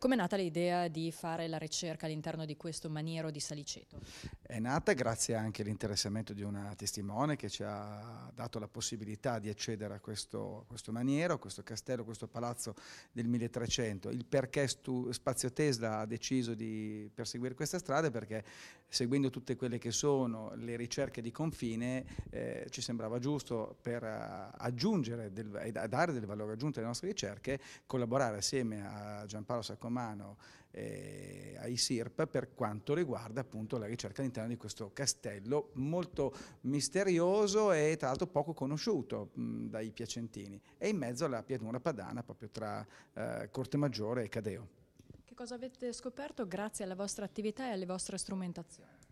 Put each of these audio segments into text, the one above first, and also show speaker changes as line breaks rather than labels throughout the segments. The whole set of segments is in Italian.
Come è nata l'idea di fare la ricerca all'interno di questo maniero di Saliceto?
È nata grazie anche all'interessamento di una testimone che ci ha dato la possibilità di accedere a questo, questo maniero, a questo castello, a questo palazzo del 1300. Il perché Stu, Spazio Tesla ha deciso di perseguire questa strada perché seguendo tutte quelle che sono le ricerche di confine eh, ci sembrava giusto per eh, aggiungere e dare del valore aggiunto alle nostre ricerche collaborare assieme a Giampaolo Sacconi dato mano eh, ai SIRP per quanto riguarda appunto la ricerca all'interno di questo castello molto misterioso e tra l'altro poco conosciuto mh, mm, dai piacentini e in mezzo alla pianura padana proprio tra eh, Corte Maggiore e Cadeo.
Che cosa avete scoperto grazie alla vostra attività e alle vostre strumentazioni?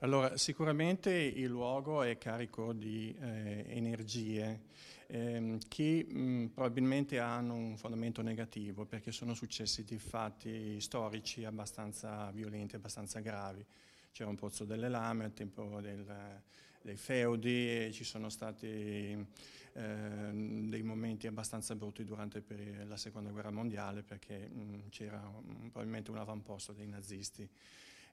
Allora, sicuramente il luogo è carico di eh, energie ehm, che mh, mm, probabilmente hanno un fondamento negativo perché sono successi dei fatti storici abbastanza violenti, abbastanza gravi. C'era un pozzo delle lame al tempo del, dei feudi, ci sono stati eh, dei momenti abbastanza brutti durante la seconda guerra mondiale perché mm, c'era probabilmente un avamposto dei nazisti.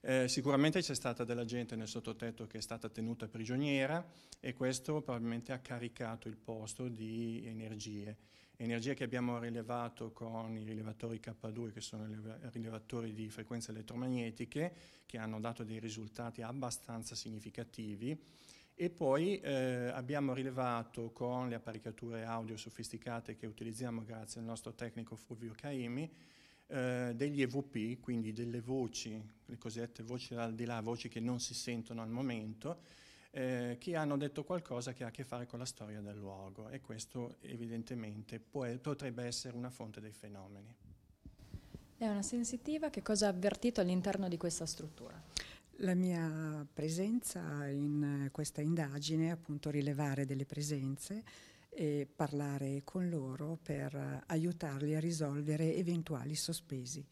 Eh, sicuramente c'è stata della gente nel sottotetto che è stata tenuta prigioniera e questo probabilmente ha caricato il posto di energie. Energie che abbiamo rilevato con i rilevatori K2, che sono rilevatori di frequenze elettromagnetiche, che hanno dato dei risultati abbastanza significativi. E poi eh, abbiamo rilevato con le apparecchiature audio sofisticate che utilizziamo grazie al nostro tecnico Fulvio Caimi, eh, degli EVP, quindi delle voci, le cosiddette voci di là, voci che non si sentono al momento, eh, che hanno detto qualcosa che ha a che fare con la storia del luogo e questo evidentemente può, potrebbe essere una fonte dei fenomeni.
È una sensitiva, che cosa ha avvertito all'interno di questa struttura? La mia
presenza in questa indagine è appunto rilevare delle presenze e parlare con loro per eh, aiutarli a risolvere eventuali sospesi,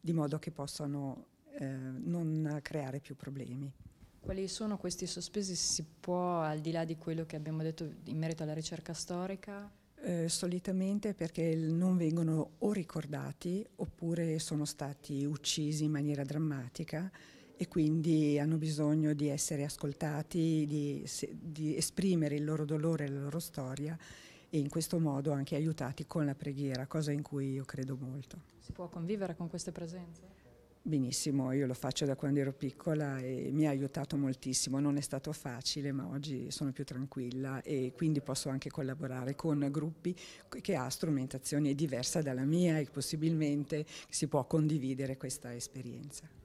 di modo che possano eh, non creare più problemi.
Quali sono questi sospesi? Si può, al di là di quello che abbiamo detto in merito alla ricerca storica?
Eh, solitamente perché non vengono o ricordati oppure sono stati uccisi in maniera drammatica e quindi hanno bisogno di essere ascoltati, di, di esprimere il loro dolore, e la loro storia e in questo modo anche aiutati con la preghiera, cosa in cui io credo molto.
Si può convivere con queste presenze?
Benissimo, io lo faccio da quando ero piccola e mi ha aiutato moltissimo, non è stato facile ma oggi sono più tranquilla e quindi posso anche collaborare con gruppi che ha strumentazione diversa dalla mia e possibilmente si può condividere questa esperienza.